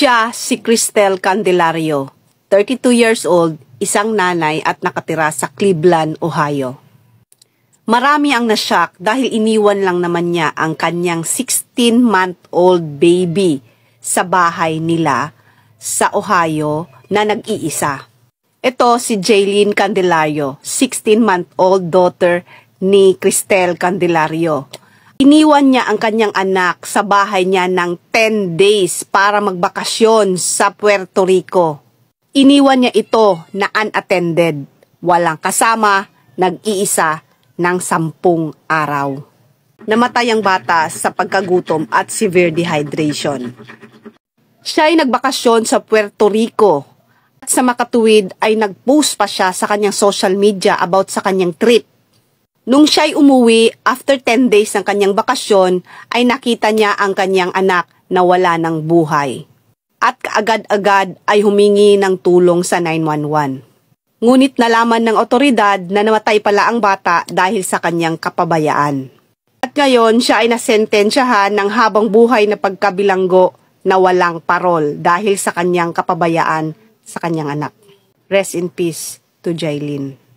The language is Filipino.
Siya si Cristel Candelario, 32 years old, isang nanay at nakatira sa Cleveland, Ohio. Marami ang nasyak dahil iniwan lang naman niya ang kanyang 16-month-old baby sa bahay nila sa Ohio na nag-iisa. Ito si Jaylene Candelario, 16-month-old daughter ni Cristel Candelario. Iniwan niya ang kanyang anak sa bahay niya ng 10 days para magbakasyon sa Puerto Rico. Iniwan niya ito na unattended, walang kasama, nag-iisa ng sampung araw. Namatay ang bata sa pagkagutom at severe dehydration. Siya ay nagbakasyon sa Puerto Rico. At sa makatuwid ay nag-post pa siya sa kanyang social media about sa kanyang trip Nung siya'y umuwi, after 10 days ng kanyang bakasyon, ay nakita niya ang kanyang anak na wala ng buhay. At kaagad-agad ay humingi ng tulong sa 911. Ngunit nalaman ng otoridad na namatay pala ang bata dahil sa kanyang kapabayaan. At ngayon, siya ay nasentensyahan ng habang buhay na pagkabilanggo na walang parol dahil sa kanyang kapabayaan sa kanyang anak. Rest in peace to Jailin.